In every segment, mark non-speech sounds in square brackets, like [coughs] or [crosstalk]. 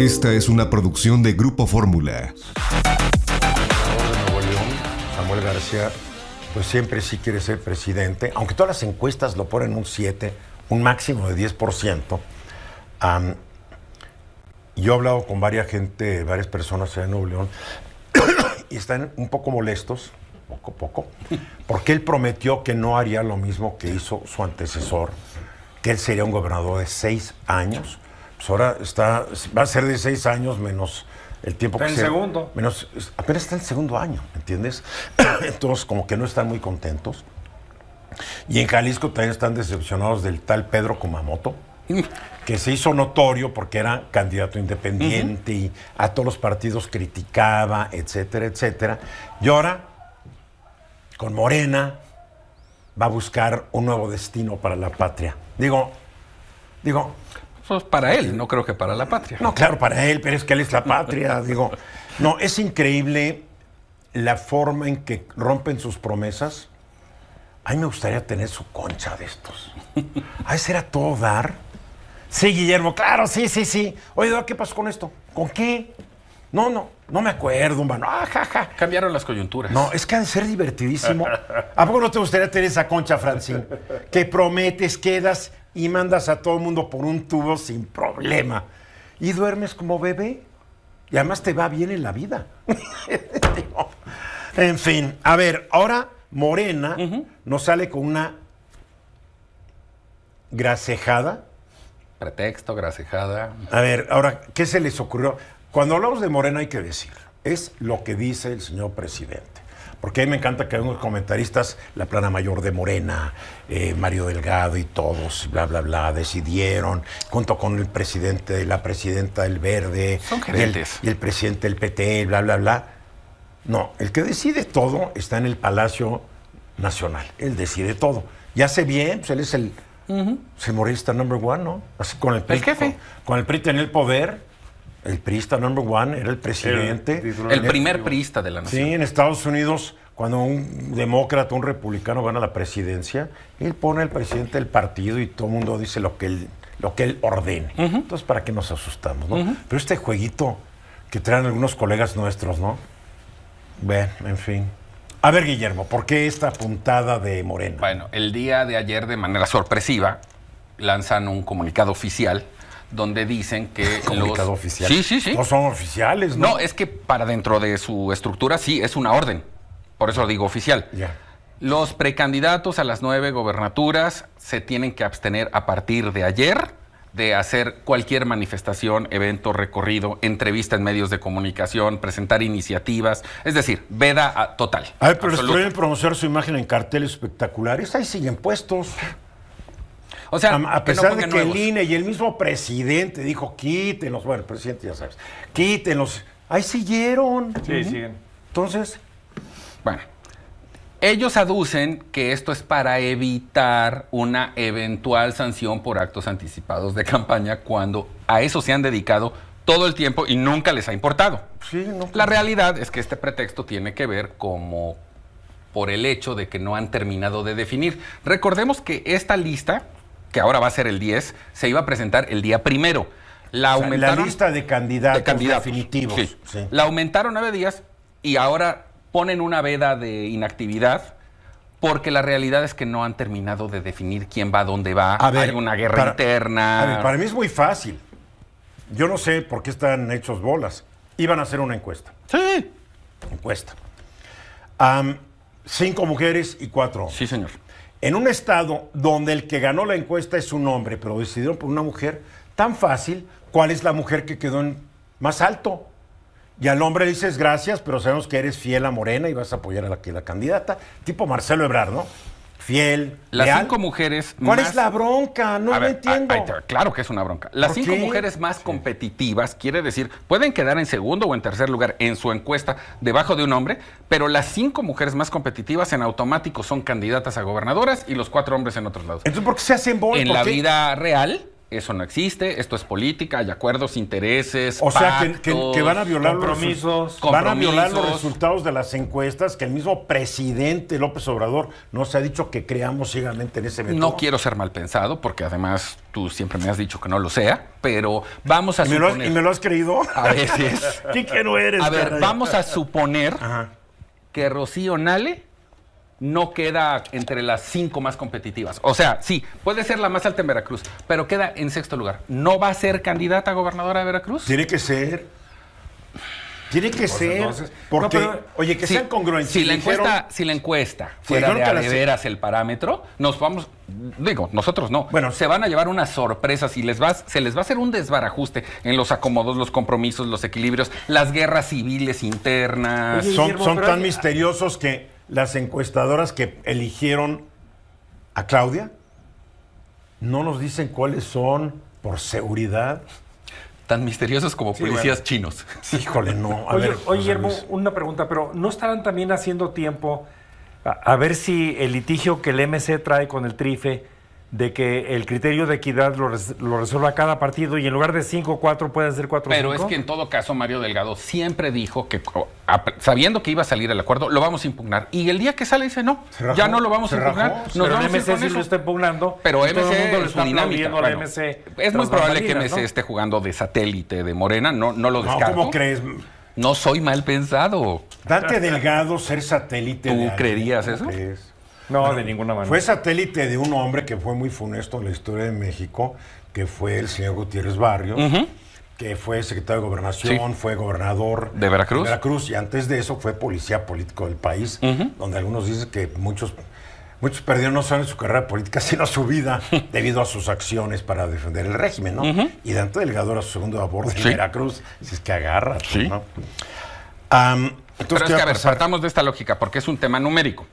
Esta es una producción de Grupo Fórmula. Samuel García, pues siempre sí quiere ser presidente, aunque todas las encuestas lo ponen un 7, un máximo de 10%. yo he hablado con varias gente, varias personas en Nuevo León, [coughs] y están un poco molestos, poco a poco, porque él prometió que no haría lo mismo que hizo su antecesor, que él sería un gobernador de seis años pues ahora está, va a ser de seis años menos el tiempo está que en segundo. Menos, apenas está el segundo año, ¿entiendes? [clears throat] Entonces, como que no están muy contentos. Y en Jalisco también están decepcionados del tal Pedro Kumamoto, [laughs] que se hizo notorio porque era candidato independiente y a todos los partidos criticaba, etcétera, etcétera. Y ahora, con Morena, va a buscar un nuevo destino para la patria. Digo, digo, pues para él, no creo que para la patria. No, claro, para él, pero es que él es la patria. [laughs] digo, no, es increíble la forma en que rompen sus promesas. A mí me gustaría tener su concha de estos. A ese era todo dar. Sí, Guillermo, claro, sí, sí, sí. Oye, ¿qué pasó con esto? ¿Con qué? No, no, no me acuerdo, humano. Ah, Cambiaron las coyunturas. No, es que han de ser divertidísimo. ¿A poco no te gustaría tener esa concha, Francine? Que prometes, quedas y mandas a todo el mundo por un tubo sin problema. Y duermes como bebé. Y además te va bien en la vida. [laughs] en fin, a ver, ahora Morena nos sale con una grasejada. Pretexto, grasejada. A ver, ahora, ¿qué se les ocurrió? Cuando hablamos de Morena hay que decir, es lo que dice el señor presidente porque a mí me encanta que algunos comentaristas, la plana mayor de Morena, eh, Mario Delgado y todos, bla, bla, bla, decidieron, junto con el presidente, la presidenta del Verde, Son Y, el, presidente del PT, bla, bla, bla. No, el que decide todo está en el Palacio Nacional, él decide todo. Ya hace bien, pues él es el se -huh. semorista number one, ¿no? Así con el PRI, jefe. Con, con el PRI en el poder el priista number one, era el presidente. El, primer priista de la nación. Sí, en Estados Unidos, cuando un demócrata, un republicano gana la presidencia, él pone al presidente del partido y todo el mundo dice lo que él, lo que él ordene. Entonces, ¿para qué nos asustamos? Pero este jueguito que traen algunos colegas nuestros, ¿no? Bueno, en fin. A ver, Guillermo, ¿por qué esta puntada de Moreno? Bueno, el día de ayer, de manera sorpresiva, lanzan un comunicado oficial donde dicen que [laughs] comunicado oficial. Sí, sí, sí. No son oficiales, ¿no? No, es que para dentro de su estructura sí es una orden. Por eso digo oficial. Ya. Los precandidatos a las nueve gobernaturas se tienen que abstener a partir de ayer de hacer cualquier manifestación, evento, recorrido, entrevista en medios de comunicación, presentar iniciativas, es decir, veda total. A ver, pero promocionar su imagen en carteles espectaculares, ahí siguen puestos. O sea, a, pesar de que el INE y el mismo presidente dijo, quítenlos, bueno, presidente ya sabes, quítenlos. Ahí siguieron. Sí, siguen. Entonces, bueno. Ellos aducen que esto es para evitar una eventual sanción por actos anticipados de campaña cuando a eso se han dedicado todo el tiempo y nunca les ha importado. Sí, no. La realidad es que este pretexto tiene que ver como por el hecho de que no han terminado de definir. Recordemos que esta lista que ahora va a ser el 10, se iba a presentar el día primero. La, la lista de candidatos, definitivos. La aumentaron nueve días y ahora ponen una veda de inactividad porque la realidad es que no han terminado de definir quién va, dónde va. Hay una guerra interna. para mí es muy fácil. Yo no sé por qué están hechos bolas. Iban a hacer una encuesta. Sí. Encuesta. cinco mujeres y cuatro Sí, señor en un estado donde el que ganó la encuesta es un hombre, pero decidieron por una mujer, tan fácil, ¿cuál es la mujer que quedó en más alto? Y al hombre dices gracias, pero sabemos que eres fiel a Morena y vas a apoyar a la candidata, tipo Marcelo Ebrard, ¿no? fiel, Las cinco mujeres ¿Cuál es la bronca? No lo entiendo. claro que es una bronca. Las cinco mujeres más competitivas, quiere decir, pueden quedar en segundo o en tercer lugar en su encuesta debajo de un hombre, pero las cinco mujeres más competitivas en automático son candidatas a gobernadoras y los cuatro hombres en otros lados. Entonces, ¿por qué se hacen bolas? En la vida real eso no existe, esto es política, hay acuerdos, intereses. O sea, que, van a violar compromisos, los, Van a violar los resultados de las encuestas que el mismo presidente López Obrador nos ha dicho que creamos ciegamente en ese método. No quiero ser mal pensado, porque además tú siempre me has dicho que no lo sea, pero vamos a suponer. ¿Y me lo has creído? A veces. [laughs] ¿Qué no eres? A ver, vamos a suponer que Rocío Nale no queda entre las cinco más competitivas. O sea, sí, puede ser la más alta en Veracruz, pero queda en sexto lugar. ¿No va a ser candidata a gobernadora de Veracruz? Tiene que ser. Tiene que pues ser. porque, oye, que sean congruentes. Si la encuesta, si la encuesta fuera de, a el parámetro, nos vamos, digo, nosotros no. Bueno, se van a llevar unas sorpresas Si les va, se les va a hacer un desbarajuste en los acomodos, los compromisos, los equilibrios, las guerras civiles internas. son, tan misteriosos que las encuestadoras que eligieron a Claudia no nos dicen cuáles son por seguridad. Tan misteriosos como policías chinos. Híjole, no. A ver, oye pues, Guillermo, una pregunta, pero ¿no estarán también haciendo tiempo a ver si el litigio que el MC trae con el Trife de que el criterio de equidad lo, lo resuelva cada partido y en lugar de 5-4 puede ser 4-5. Pero es que en todo caso Mario Delgado siempre dijo que sabiendo que iba a salir el acuerdo, lo vamos a impugnar. Y el día que sale dice, no, ya no lo vamos a impugnar. pero vamos MC sí está impugnando. Pero MC todo mundo es es muy probable que MC esté jugando de satélite de Morena, no, no lo descarto. No, ¿cómo crees? No soy mal pensado. Dante Delgado ser satélite. ¿Tú creerías eso? No, de ninguna manera. Fue satélite de un hombre que fue muy funesto en la historia de México, que fue el señor Gutiérrez Barrios. que fue secretario de Gobernación, fue gobernador de Veracruz. y antes de eso fue policía político del país, donde algunos dicen que muchos, muchos perdieron no solo su carrera política, [laughs] sino su vida [laughs] debido a sus acciones para defender el régimen, ¿no? Y tanto Delgado a su segundo a de Veracruz, si es que agarra, ¿no? que, a ver, partamos de esta lógica, porque es un tema numérico.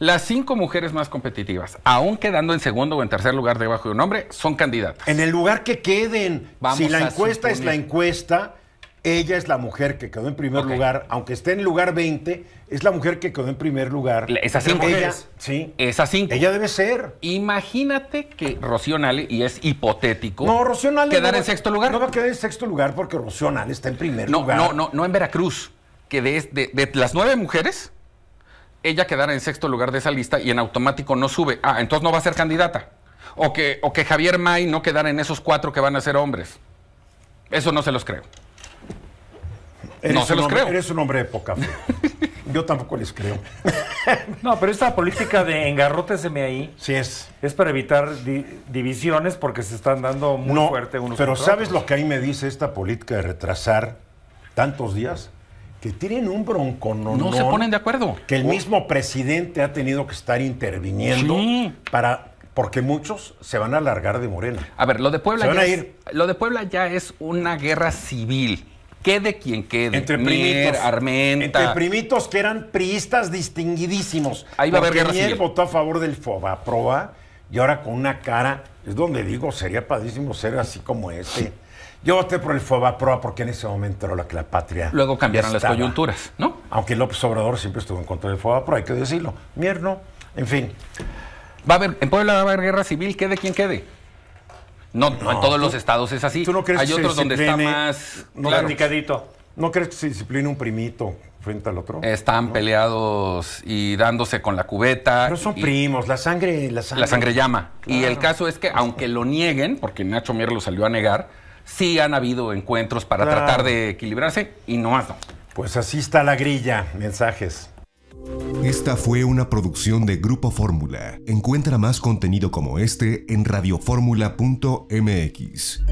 Las cinco mujeres más competitivas, aún quedando en segundo o en tercer lugar debajo de un hombre, son candidatas. En el lugar que queden, si la encuesta es la encuesta, ella es la mujer que quedó en primer lugar, aunque esté en lugar 20, es la mujer que quedó en primer lugar. Esas cinco. Ella, sí. Esas cinco. Ella debe ser. Imagínate que Rocío Nale, y es hipotético. No, ¿Quedar en sexto lugar? No va a quedar en sexto lugar porque Rocío Nale está en primer lugar. No, no, no en Veracruz. Que de las nueve mujeres, ella quedara en sexto lugar de esa lista y en automático no sube. Ah, entonces no va a ser candidata. O que, o que Javier May no quedara en esos cuatro que van a ser hombres. Eso no se los creo. no se los creo. Eres un hombre de poca fe. [laughs] Yo tampoco les creo. [laughs] No, pero esta política de engarróteseme ahí. Sí es. Es para evitar divisiones porque se están dando muy fuerte unos. Pero ¿sabes lo que ahí me dice esta política de retrasar tantos días? que tienen un bronco no no. se ponen de acuerdo que el oh. mismo presidente ha tenido que estar interviniendo para porque muchos se van a largar de Morena. A ver, lo de Puebla ya lo de Puebla ya es una guerra civil. Quede quien quede. Entre primitos, Armenta. Entre primitos que eran priistas distinguidísimos. Ahí va a haber guerra votó a favor del FOBA, proba y ahora con una cara, es donde digo, sería padrísimo ser así como ese Yo voté por el proa porque en ese momento era la que la patria. Luego cambiaron las coyunturas, ¿no? Aunque López Obrador siempre estuvo en contra del Fobaproa, hay que decirlo. Mierno, en fin. Va a haber, en Puebla va a haber guerra civil, quede quien quede. No, no, en todos los estados es así. hay otros donde está más. No, ¿No crees que se discipline un primito al otro. Están peleados y dándose con la cubeta. Pero son primos, la sangre, la sangre. llama. Y el caso es que, aunque lo nieguen, porque Nacho Mier lo salió a negar, sí han habido encuentros para tratar de equilibrarse y no más no. Pues así está la grilla, mensajes. Esta fue una producción de Grupo Fórmula. Encuentra más contenido como este en radioformula.mx.